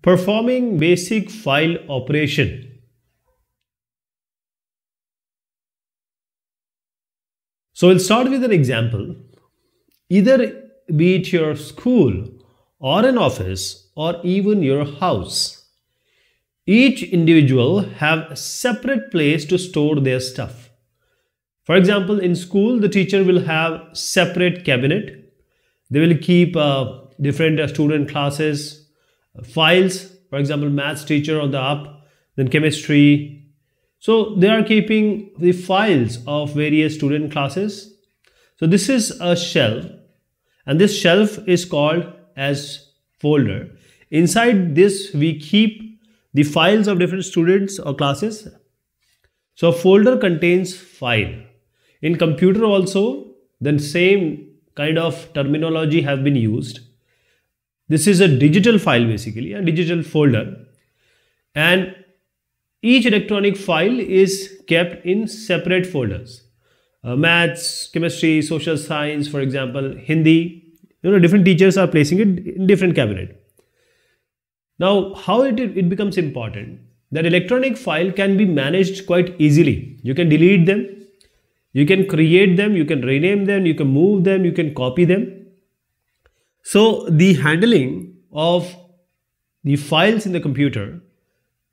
Performing basic file operation. So we'll start with an example. Either be it your school or an office or even your house. Each individual have a separate place to store their stuff. For example, in school, the teacher will have separate cabinet. They will keep uh, different uh, student classes, files, for example, maths teacher on the up, then chemistry. So they are keeping the files of various student classes. So this is a shelf and this shelf is called as folder. Inside this, we keep the files of different students or classes. So folder contains file. In computer also, then same kind of terminology have been used. This is a digital file basically, a digital folder. And each electronic file is kept in separate folders. Uh, maths, chemistry, social science, for example, Hindi. You know, different teachers are placing it in different cabinet. Now, how it, it becomes important? That electronic file can be managed quite easily. You can delete them, you can create them, you can rename them, you can move them, you can copy them so the handling of the files in the computer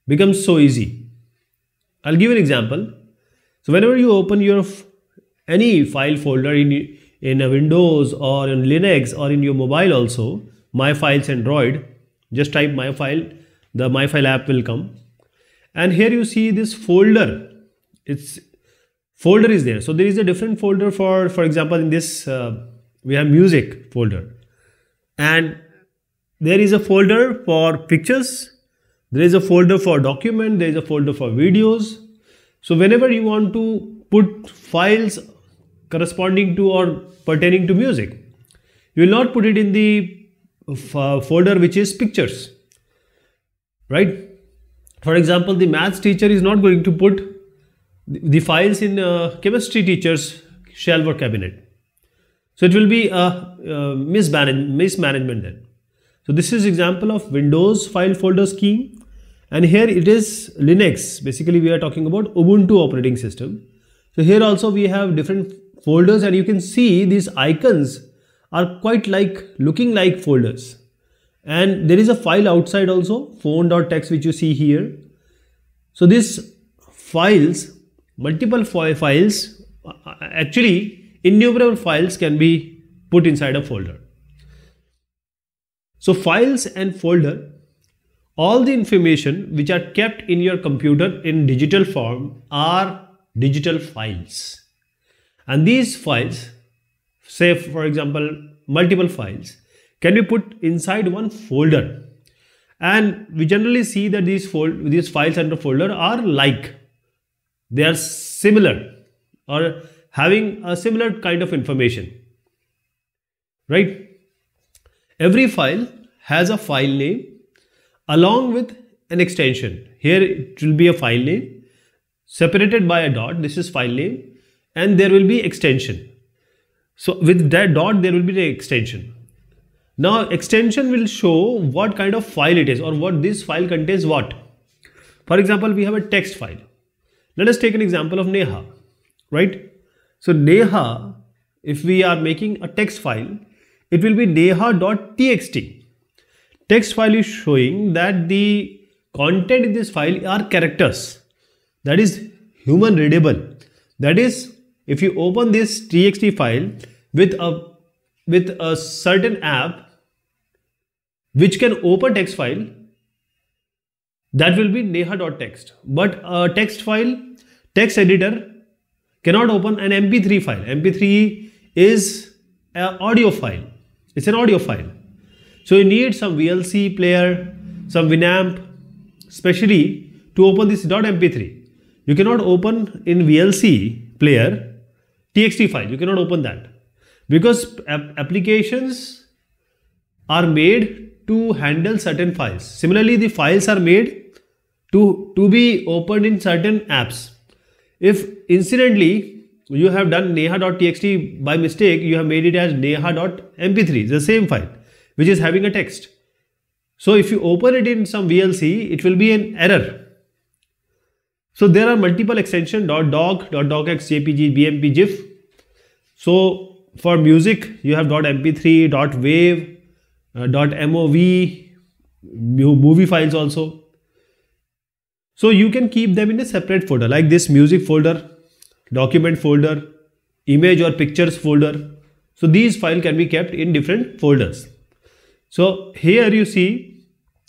becomes so easy. I'll give an example. So whenever you open your any file folder in, in a Windows or in Linux or in your mobile also, my files Android, just type my file, the my file app will come. And here you see this folder, it's folder is there. So there is a different folder for, for example, in this, uh, we have music folder and there is a folder for pictures there is a folder for document there is a folder for videos so whenever you want to put files corresponding to or pertaining to music you will not put it in the uh, folder which is pictures right for example the maths teacher is not going to put the files in uh, chemistry teacher's shelf or cabinet so it will be uh, uh, a, a mismanagement then. So this is example of Windows file folder scheme. And here it is Linux. Basically, we are talking about Ubuntu operating system. So here also we have different folders and you can see these icons are quite like looking like folders. And there is a file outside also phone.txt which you see here. So these files, multiple files uh, actually innumerable files can be put inside a folder. So files and folder, all the information which are kept in your computer in digital form are digital files. And these files, say for example, multiple files, can be put inside one folder. And we generally see that these, fold, these files under folder are like, they are similar or having a similar kind of information right every file has a file name along with an extension here it will be a file name separated by a dot this is file name and there will be extension so with that dot there will be the extension now extension will show what kind of file it is or what this file contains what for example we have a text file let us take an example of neha right so Neha, if we are making a text file, it will be neha.txt. Text file is showing that the content in this file are characters. That is human readable. That is, if you open this txt file with a with a certain app which can open text file, that will be neha.txt. But a uh, text file, text editor cannot open an mp3 file mp3 is an audio file it's an audio file so you need some vlc player some winamp specially to open this .mp3 you cannot open in vlc player txt file you cannot open that because ap applications are made to handle certain files similarly the files are made to to be opened in certain apps if incidentally you have done neha.txt by mistake, you have made it as neha.mp3, the same file, which is having a text. So if you open it in some VLC, it will be an error. So there are multiple extension .doc, .docx, jpg, bmp, gif. So for music, you have .mp3, .wave, uh, .mov, movie files also. So you can keep them in a separate folder like this music folder, document folder, image or pictures folder. So these file can be kept in different folders. So here you see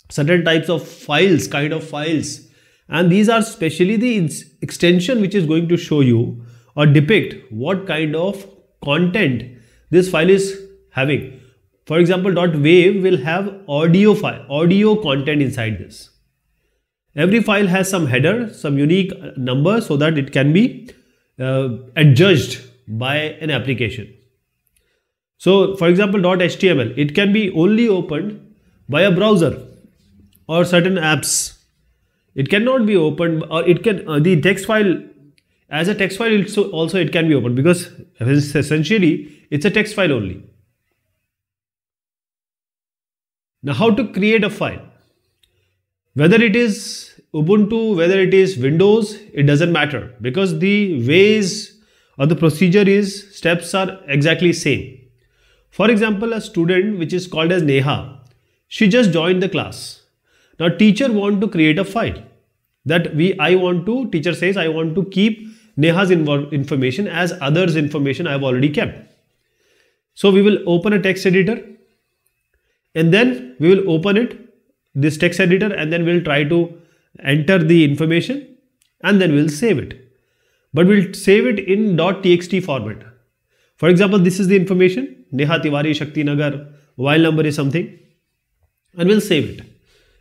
certain types of files, kind of files and these are specially the extension which is going to show you or depict what kind of content this file is having. For example, .wave will have audio file, audio content inside this. Every file has some header, some unique number so that it can be uh, adjudged by an application. So for example .html, it can be only opened by a browser or certain apps. It cannot be opened or it can, uh, the text file as a text file also, also it can be opened because essentially it's a text file only. Now how to create a file? Whether it is Ubuntu, whether it is Windows, it doesn't matter because the ways or the procedure is steps are exactly same. For example, a student which is called as Neha, she just joined the class. Now teacher want to create a file that we I want to, teacher says I want to keep Neha's information as others information I have already kept. So we will open a text editor and then we will open it this text editor and then we'll try to enter the information and then we'll save it. But we'll save it in .txt format. For example, this is the information, Neha Tiwari, Shakti Nagar, while number is something and we'll save it.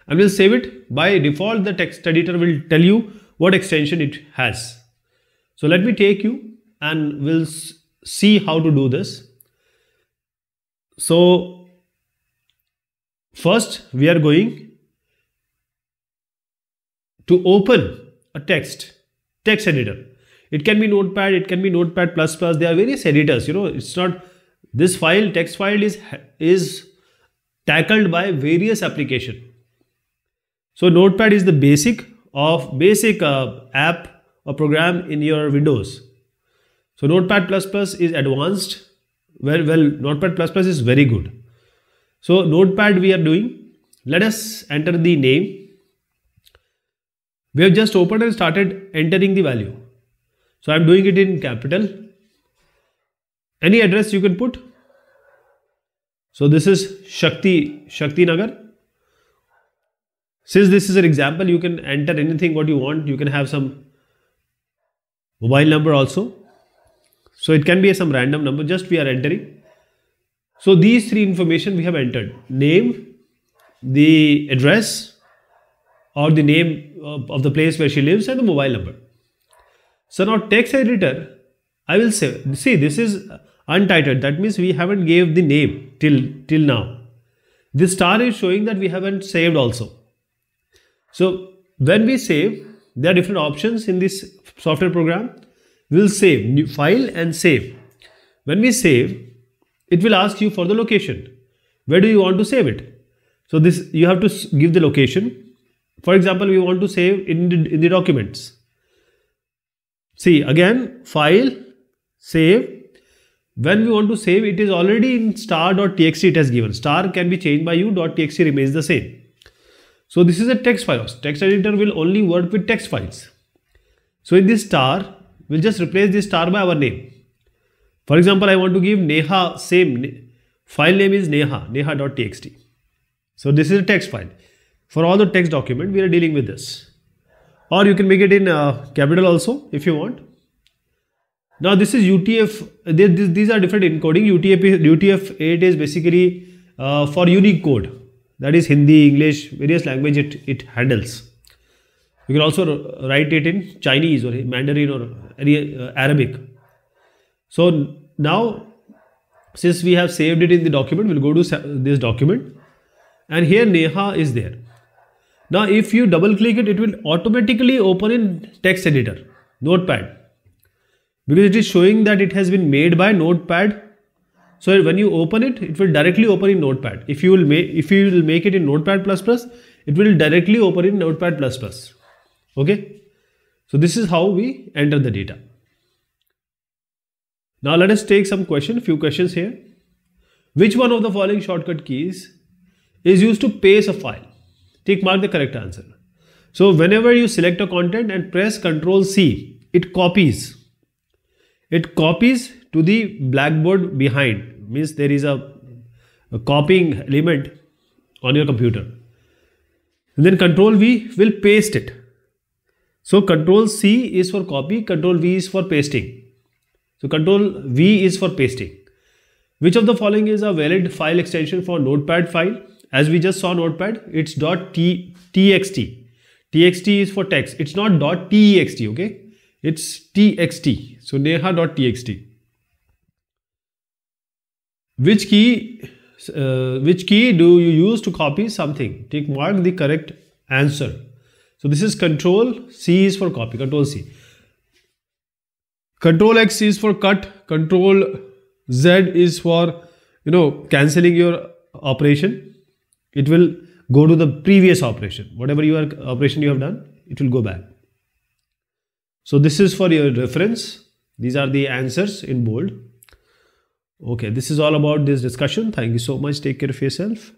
And we'll save it by default the text editor will tell you what extension it has. So let me take you and we'll see how to do this. So First, we are going to open a text, text editor. It can be Notepad, it can be Notepad++, there are various editors, you know, it's not, this file, text file is, is tackled by various application. So Notepad is the basic of basic uh, app or program in your Windows. So Notepad++ is advanced, well, well, Notepad++ is very good. So notepad we are doing. Let us enter the name. We have just opened and started entering the value. So I'm doing it in capital. Any address you can put. So this is Shakti, Shakti Nagar. Since this is an example, you can enter anything what you want. You can have some mobile number also. So it can be some random number, just we are entering. So these three information we have entered name, the address or the name of the place where she lives and the mobile number. So now text editor I will say see this is untitled that means we haven't gave the name till till now. This star is showing that we haven't saved also. So when we save there are different options in this software program. We will save new file and save. When we save it will ask you for the location. Where do you want to save it? So this you have to give the location. For example, we want to save in the, in the documents. See again, file, save. When we want to save, it is already in star.txt it has given. Star can be changed by you, .txt remains the same. So this is a text file. Text editor will only work with text files. So in this star, we'll just replace this star by our name. For example, I want to give Neha same file name is Neha, neha.txt. So this is a text file. For all the text document, we are dealing with this. Or you can make it in uh, capital also if you want. Now this is UTF, they, this, these are different encoding. UTF, UTF-8 is basically uh, for unique code. That is Hindi, English, various language it, it handles. You can also write it in Chinese or Mandarin or any, uh, Arabic so now since we have saved it in the document, we'll go to this document and here Neha is there. Now if you double click it, it will automatically open in text editor, notepad because it is showing that it has been made by notepad. So when you open it, it will directly open in notepad. If you will make, if you will make it in notepad++, it will directly open in notepad++. Okay. So this is how we enter the data. Now let us take some question, few questions here. Which one of the following shortcut keys is used to paste a file? Take mark the correct answer. So whenever you select a content and press Ctrl C, it copies. It copies to the blackboard behind. Means there is a, a copying element on your computer. And then Ctrl V will paste it. So Ctrl C is for copy, Ctrl V is for pasting. So control V is for pasting. Which of the following is a valid file extension for notepad file? As we just saw notepad, it's .txt. txt is for text. It's not .text, okay? It's txt. So neha.txt. Which key, uh, which key do you use to copy something? Take mark the correct answer. So this is control C is for copy, control C. Control X is for cut. Control Z is for, you know, cancelling your operation. It will go to the previous operation. Whatever your operation you have done, it will go back. So this is for your reference. These are the answers in bold. Okay, this is all about this discussion. Thank you so much. Take care of yourself.